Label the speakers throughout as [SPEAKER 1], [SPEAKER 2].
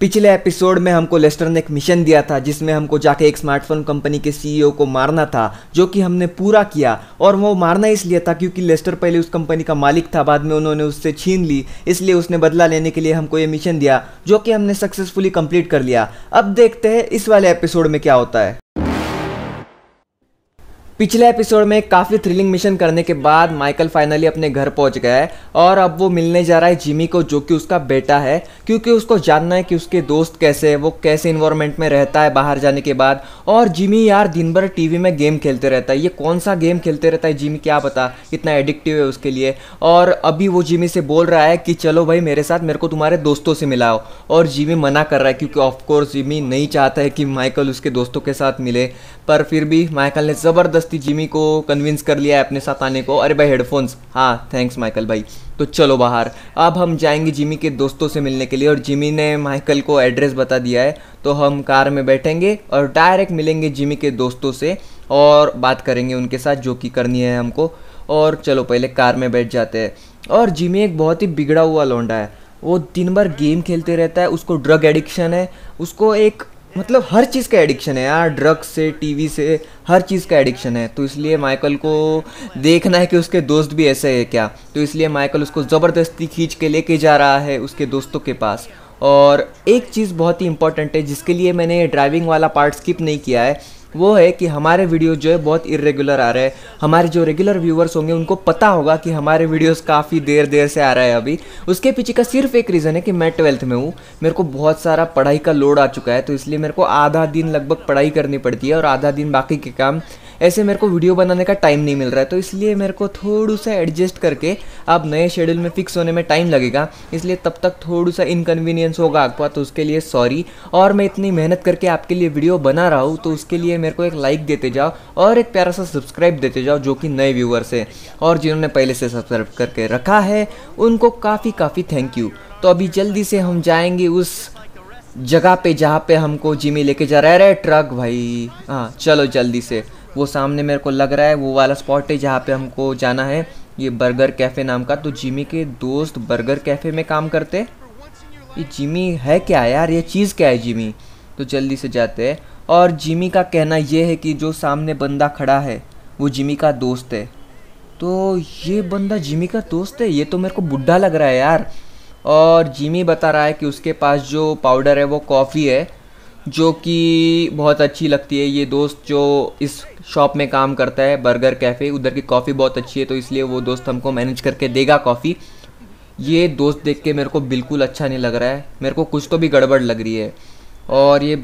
[SPEAKER 1] पिछले एपिसोड में हमको लेस्टर ने एक मिशन दिया था जिसमें हमको जाके एक स्मार्टफोन कंपनी के सीईओ e को मारना था जो कि हमने पूरा किया और वो मारना इसलिए था क्योंकि लेस्टर पहले उस कंपनी का मालिक था बाद में उन्होंने उससे छीन ली इसलिए उसने बदला लेने के लिए हमको ये मिशन दिया जो कि हमने सक्सेसफुली कंप्लीट कर लिया अब देखते हैं इस वाले एपिसोड में क्या होता है पिछले एपिसोड में काफ़ी थ्रिलिंग मिशन करने के बाद माइकल फाइनली अपने घर पहुंच गया है और अब वो मिलने जा रहा है जिमी को जो कि उसका बेटा है क्योंकि उसको जानना है कि उसके दोस्त कैसे हैं वो कैसे इन्वायरमेंट में रहता है बाहर जाने के बाद और जिमी यार दिन भर टीवी में गेम खेलते रहता है ये कौन सा गेम खेलते रहता है जिमी क्या पता कितना एडिक्टिव है उसके लिए और अभी वो जिमी से बोल रहा है कि चलो भाई मेरे साथ मेरे को तुम्हारे दोस्तों से मिलाओ और जिमी मना कर रहा है क्योंकि ऑफकोर्स जिमी नहीं चाहता है कि माइकल उसके दोस्तों के साथ मिले पर फिर भी माइकल ने ज़बरदस्त ज़बरदस्ती जिमी को कन्विंस कर लिया है अपने साथ आने को अरे भाई हेडफोन्स हाँ थैंक्स माइकल भाई तो चलो बाहर अब हम जाएंगे जिमी के दोस्तों से मिलने के लिए और जिमी ने माइकल को एड्रेस बता दिया है तो हम कार में बैठेंगे और डायरेक्ट मिलेंगे जिमी के दोस्तों से और बात करेंगे उनके साथ जो कि करनी है हमको और चलो पहले कार में बैठ जाते हैं और जिमी एक बहुत ही बिगड़ा हुआ लौंडा है वो दिन भर गेम खेलते रहता है उसको ड्रग एडिक्शन है उसको एक मतलब हर चीज़ का एडिक्शन है यार ड्रग्स से टीवी से हर चीज़ का एडिक्शन है तो इसलिए माइकल को देखना है कि उसके दोस्त भी ऐसे है क्या तो इसलिए माइकल उसको ज़बरदस्ती खींच के लेके जा रहा है उसके दोस्तों के पास और एक चीज़ बहुत ही इंपॉर्टेंट है जिसके लिए मैंने ड्राइविंग वाला पार्ट स्किप नहीं किया है वो है कि हमारे वीडियो जो है बहुत इरेगुलर आ रहे हैं हमारे जो रेगुलर व्यूवर्स होंगे उनको पता होगा कि हमारे वीडियोस काफ़ी देर देर से आ रहा है अभी उसके पीछे का सिर्फ एक रीज़न है कि मैं ट्वेल्थ में हूँ मेरे को बहुत सारा पढ़ाई का लोड आ चुका है तो इसलिए मेरे को आधा दिन लगभग पढ़ाई करनी पड़ती है और आधा दिन बाकी के काम ऐसे मेरे को वीडियो बनाने का टाइम नहीं मिल रहा है तो इसलिए मेरे को थोड़ा सा एडजस्ट करके आप नए शेड्यूल में फिक्स होने में टाइम लगेगा इसलिए तब तक थोड़ा सा इनकन्वीनियंस होगा आपको तो उसके लिए सॉरी और मैं इतनी मेहनत करके आपके लिए वीडियो बना रहा हूँ तो उसके लिए मेरे को एक लाइक देते जाओ और एक प्यारा सा सब्सक्राइब देते जाओ जो कि नए व्यूवर्स है और जिन्होंने पहले से सब्सक्राइब करके रखा है उनको काफ़ी काफ़ी थैंक यू तो अभी जल्दी से हम जाएंगे उस जगह पे जहाँ पे हमको जिमी लेके जा रहा है अरे ट्रक भाई हाँ चलो जल्दी से वो सामने मेरे को लग रहा है वो वाला स्पॉट है जहाँ पे हमको जाना है ये बर्गर कैफ़े नाम का तो जिमी के दोस्त बर्गर कैफ़े में काम करते ये जिमी है क्या यार ये चीज़ क्या है जिमी तो जल्दी से जाते हैं और जिमी का कहना ये है कि जो सामने बंदा खड़ा है वो जिमी का दोस्त है तो ये बंदा जिमी का दोस्त है ये तो मेरे को बुढ़ा लग रहा है यार और जिमी बता रहा है कि उसके पास जो पाउडर है वो कॉफ़ी है जो कि बहुत अच्छी लगती है ये दोस्त जो इस शॉप में काम करता है बर्गर कैफ़े उधर की कॉफ़ी बहुत अच्छी है तो इसलिए वो दोस्त हमको मैनेज करके देगा कॉफ़ी ये दोस्त देख के मेरे को बिल्कुल अच्छा नहीं लग रहा है मेरे को कुछ तो भी गड़बड़ लग रही है और ये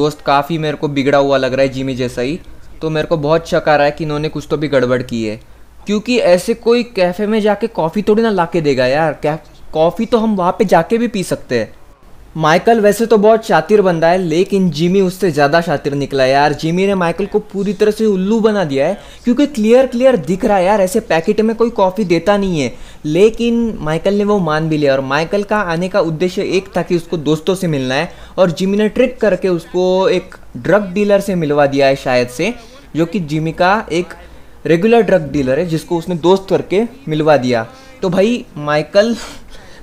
[SPEAKER 1] दोस्त काफ़ी मेरे को बिगड़ा हुआ लग रहा है जिमी जैसा ही तो मेरे को बहुत शक आ रहा है कि इन्होंने कुछ तो भी गड़बड़ की है क्योंकि ऐसे कोई कैफ़े में जाके कॉफ़ी थोड़ी ना ला के देगा यार कॉफ़ी तो हम वहाँ पर जाके भी पी सकते हैं माइकल वैसे तो बहुत शातिर बंदा है लेकिन जिमी उससे ज़्यादा शातिर निकला है यार जिमी ने माइकल को पूरी तरह से उल्लू बना दिया है क्योंकि क्लियर क्लियर दिख रहा है यार ऐसे पैकेट में कोई कॉफ़ी देता नहीं है लेकिन माइकल ने वो मान भी लिया और माइकल का आने का उद्देश्य एक था कि उसको दोस्तों से मिलना है और जिमी ने ट्रिक करके उसको एक ड्रग डीलर से मिलवा दिया है शायद से जो कि जिमी का एक रेगुलर ड्रग डीलर है जिसको उसने दोस्त करके मिलवा दिया तो भाई माइकल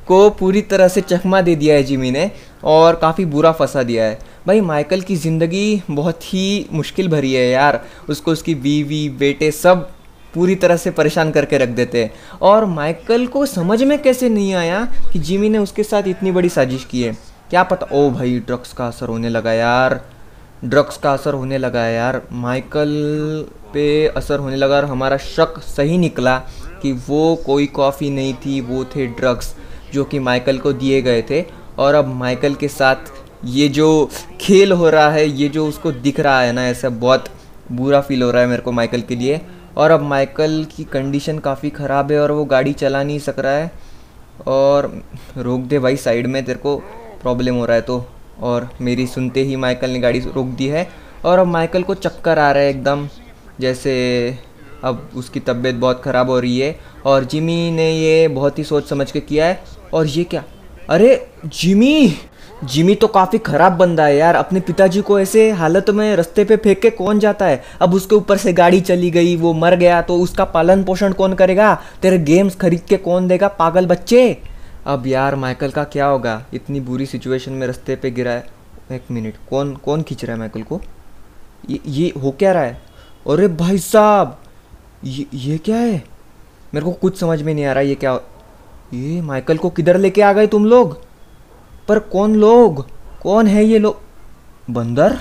[SPEAKER 1] को पूरी तरह से चकमा दे दिया है जिमी ने और काफ़ी बुरा फंसा दिया है भाई माइकल की ज़िंदगी बहुत ही मुश्किल भरी है यार उसको उसकी बीवी बेटे सब पूरी तरह से परेशान करके रख देते हैं और माइकल को समझ में कैसे नहीं आया कि जिमी ने उसके साथ इतनी बड़ी साजिश की है क्या पता ओ भाई ड्रग्स का असर होने लगा यार ड्रग्स का असर होने लगा है यार माइकल पे असर होने लगा और हमारा शक सही निकला कि वो कोई कॉफ़ी नहीं थी वो थे ड्रग्स जो कि माइकल को दिए गए थे और अब माइकल के साथ ये जो खेल हो रहा है ये जो उसको दिख रहा है ना ऐसा बहुत बुरा फील हो रहा है मेरे को माइकल के लिए और अब माइकल की कंडीशन काफ़ी ख़राब है और वो गाड़ी चला नहीं सक रहा है और रोक दे भाई साइड में तेरे को प्रॉब्लम हो रहा है तो और मेरी सुनते ही माइकल ने गाड़ी रोक दी है और अब माइकल को चक्कर आ रहा है एकदम जैसे अब उसकी तबीयत बहुत ख़राब हो रही है और जिमी ने ये बहुत ही सोच समझ के किया है और ये क्या अरे जिमी जिमी तो काफ़ी ख़राब बंदा है यार अपने पिताजी को ऐसे हालत में रस्ते पे फेंक के कौन जाता है अब उसके ऊपर से गाड़ी चली गई वो मर गया तो उसका पालन पोषण कौन करेगा तेरे गेम्स खरीद के कौन देगा पागल बच्चे अब यार माइकल का क्या होगा इतनी बुरी सिचुएशन में रस्ते पे गिरा है एक मिनट कौन कौन खींच रहा है माइकल को ये ये हो क्या रहा है अरे भाई साहब ये ये क्या है मेरे को कुछ समझ में नहीं आ रहा ये क्या ये माइकल को किधर लेके आ गए तुम लोग पर कौन लोग कौन है ये लोग बंदर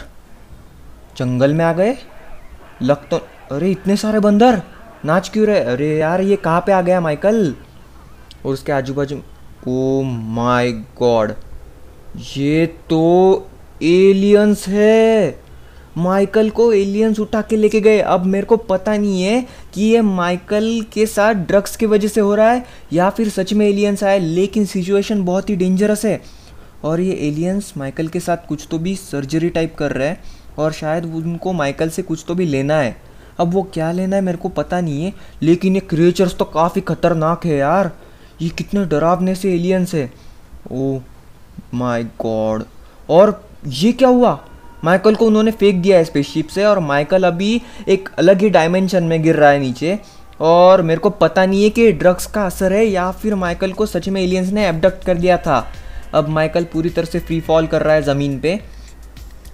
[SPEAKER 1] जंगल में आ गए लग तो अरे इतने सारे बंदर नाच क्यों रहे अरे यार ये कहाँ पे आ गया माइकल और उसके आजू बाजू ओ माई गॉड ये तो एलियंस है माइकल को एलियंस उठा के लेके गए अब मेरे को पता नहीं है कि ये माइकल के साथ ड्रग्स की वजह से हो रहा है या फिर सच में एलियंस आए लेकिन सिचुएशन बहुत ही डेंजरस है और ये एलियंस माइकल के साथ कुछ तो भी सर्जरी टाइप कर रहे हैं और शायद उनको माइकल से कुछ तो भी लेना है अब वो क्या लेना है मेरे को पता नहीं है लेकिन ये क्रिएचर्स तो काफ़ी खतरनाक है यार ये कितने डरावने से एलियंस है ओ माई गॉड और ये क्या हुआ माइकल को उन्होंने फेंक दिया है स्पेसशिप से और माइकल अभी एक अलग ही डायमेंशन में गिर रहा है नीचे और मेरे को पता नहीं है कि ड्रग्स का असर है या फिर माइकल को सच में एलियंस ने एबडक्ट कर दिया था अब माइकल पूरी तरह से फ्री फॉल कर रहा है ज़मीन पे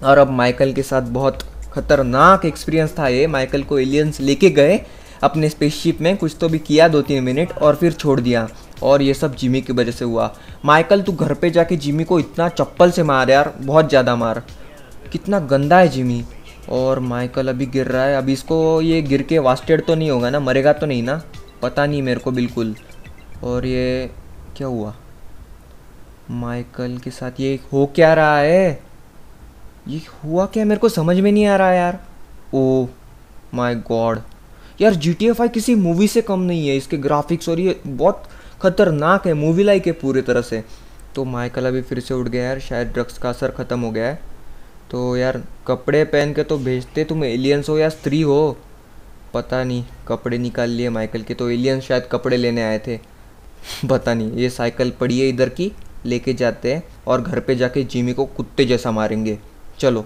[SPEAKER 1] और अब माइकल के साथ बहुत खतरनाक एक्सपीरियंस था ये माइकल को एलियंस लेके गए अपने स्पेसशिप में कुछ तो भी किया दो तीन मिनट और फिर छोड़ दिया और ये सब जिमी की वजह से हुआ माइकल तू घर पे जाके जिमी को इतना चप्पल से मार यार बहुत ज़्यादा मार कितना गंदा है जिमी और माइकल अभी गिर रहा है अभी इसको ये गिर के वास्टेड तो नहीं होगा ना मरेगा तो नहीं ना पता नहीं मेरे को बिल्कुल और ये क्या हुआ माइकल के साथ ये हो क्या रहा है ये हुआ क्या मेरे को समझ में नहीं आ रहा यार ओ माय गॉड यार जी टी एफ आई किसी मूवी से कम नहीं है इसके ग्राफिक्स और ये बहुत ख़तरनाक है मूवी लाइक है पूरी तरह से तो माइकल अभी फिर से उठ गया यार शायद ड्रग्स का असर ख़त्म हो गया है तो यार कपड़े पहन के तो भेजते तुम एलियंस हो या स्त्री हो पता नहीं कपड़े निकाल लिए माइकल के तो एलियंस शायद कपड़े लेने आए थे पता नहीं ये साइकिल पड़ी है इधर की लेके जाते हैं और घर पे जाके जिमी को कुत्ते जैसा मारेंगे चलो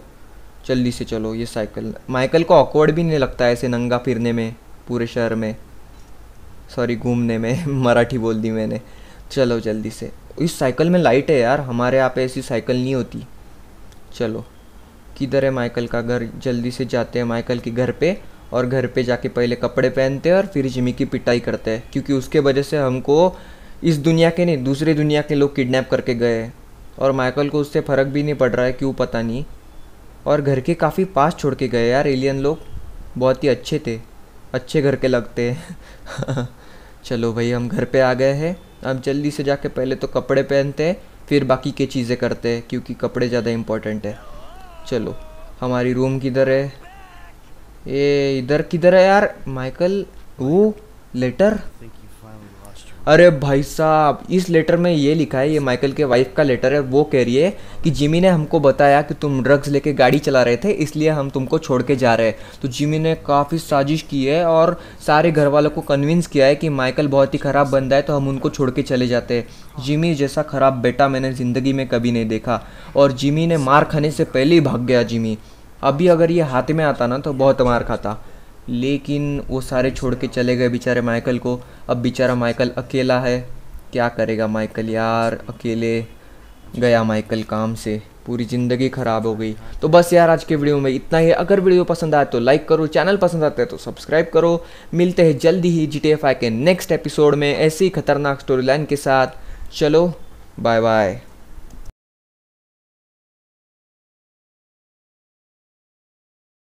[SPEAKER 1] जल्दी से चलो ये साइकिल माइकल को ऑकवर्ड भी नहीं लगता ऐसे नंगा फिरने में पूरे शहर में सॉरी घूमने में मराठी बोल दी मैंने चलो जल्दी से इस साइकिल में लाइट है यार हमारे यहाँ पे ऐसी साइकिल नहीं होती चलो किधर है माइकल का घर जल्दी से जाते हैं माइकल के घर पे और घर पे जाके पहले कपड़े पहनते हैं और फिर जिमी की पिटाई करते हैं क्योंकि उसके वजह से हमको इस दुनिया के नहीं दूसरे दुनिया के लोग किडनैप करके गए और माइकल को उससे फ़र्क भी नहीं पड़ रहा है क्यों पता नहीं और घर के काफ़ी पास छोड़ के गए यार एलियन लोग बहुत ही अच्छे थे अच्छे घर के लगते हैं चलो भाई हम घर पे आ गए हैं अब जल्दी से जाके पहले तो कपड़े पहनते हैं फिर बाकी के चीज़ें करते हैं क्योंकि कपड़े ज़्यादा इम्पोर्टेंट है चलो हमारी रूम किधर है ये इधर किधर है यार माइकल वो लेटर अरे भाई साहब इस लेटर में ये लिखा है ये माइकल के वाइफ का लेटर है वो कह रही है कि जिमी ने हमको बताया कि तुम ड्रग्स लेके गाड़ी चला रहे थे इसलिए हम तुमको छोड़ के जा रहे हैं तो जिमी ने काफ़ी साजिश की है और सारे घर वालों को कन्विंस किया है कि माइकल बहुत ही ख़राब बंदा है तो हम उनको छोड़ के चले जाते हैं जिमी जैसा ख़राब बेटा मैंने ज़िंदगी में कभी नहीं देखा और जिमी ने मार खाने से पहले ही भाग गया जिमी अभी अगर ये हाथ में आता ना तो बहुत मार खाता लेकिन वो सारे छोड़ के चले गए बेचारे माइकल को अब बेचारा माइकल अकेला है क्या करेगा माइकल यार अकेले गया माइकल काम से पूरी ज़िंदगी ख़राब हो गई तो बस यार आज के वीडियो में इतना ही अगर वीडियो पसंद आए तो लाइक करो चैनल पसंद आता है तो सब्सक्राइब करो मिलते हैं जल्दी ही जी के नेक्स्ट एपिसोड में ऐसी खतरनाक स्टोरी लाइन के साथ चलो बाय बाय